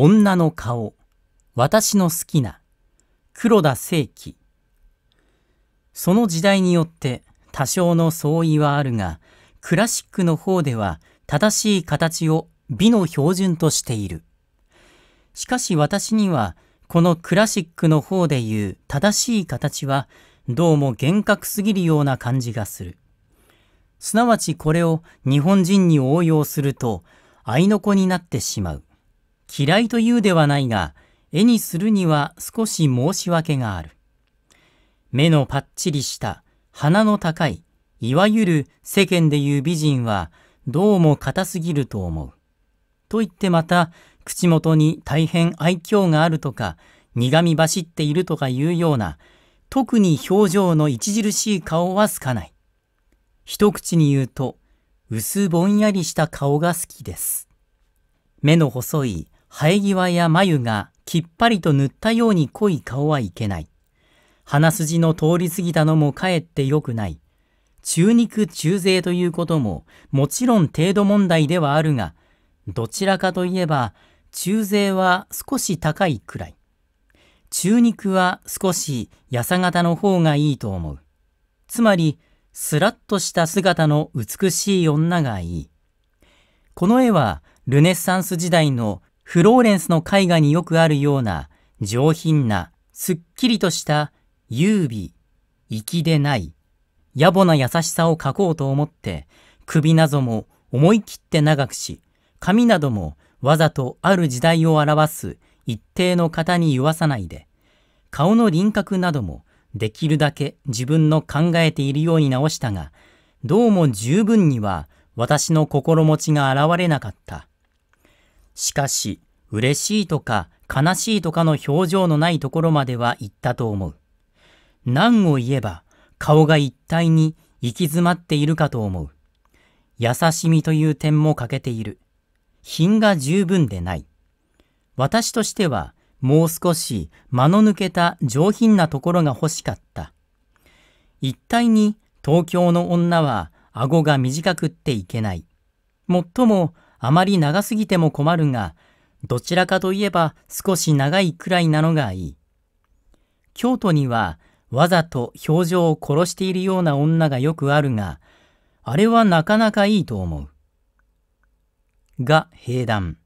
女の顔、私の好きな、黒田正輝。その時代によって多少の相違はあるが、クラシックの方では正しい形を美の標準としている。しかし私には、このクラシックの方でいう正しい形は、どうも厳格すぎるような感じがする。すなわちこれを日本人に応用すると、あいの子になってしまう。嫌いというではないが、絵にするには少し申し訳がある。目のパッチリした、鼻の高い、いわゆる世間でいう美人は、どうも硬すぎると思う。と言ってまた、口元に大変愛嬌があるとか、苦み走っているとかいうような、特に表情の著しい顔は好かない。一口に言うと、薄ぼんやりした顔が好きです。目の細い、生え際や眉がきっぱりと塗ったように濃い顔はいけない。鼻筋の通り過ぎたのもかえって良くない。中肉中背ということももちろん程度問題ではあるが、どちらかといえば中背は少し高いくらい。中肉は少しやさ型の方がいいと思う。つまり、スラっとした姿の美しい女がいい。この絵はルネッサンス時代のフローレンスの絵画によくあるような上品なすっきりとした優美、粋でない野暮な優しさを描こうと思って首謎も思い切って長くし髪などもわざとある時代を表す一定の型に言わさないで顔の輪郭などもできるだけ自分の考えているように直したがどうも十分には私の心持ちが現れなかった。しかし、嬉しいとか悲しいとかの表情のないところまでは行ったと思う。何を言えば顔が一体に行き詰まっているかと思う。優しみという点も欠けている。品が十分でない。私としてはもう少し間の抜けた上品なところが欲しかった。一体に東京の女は顎が短くっていけない。もっともあまり長すぎても困るが、どちらかといえば少し長いくらいなのがいい。京都にはわざと表情を殺しているような女がよくあるが、あれはなかなかいいと思う。が、平談。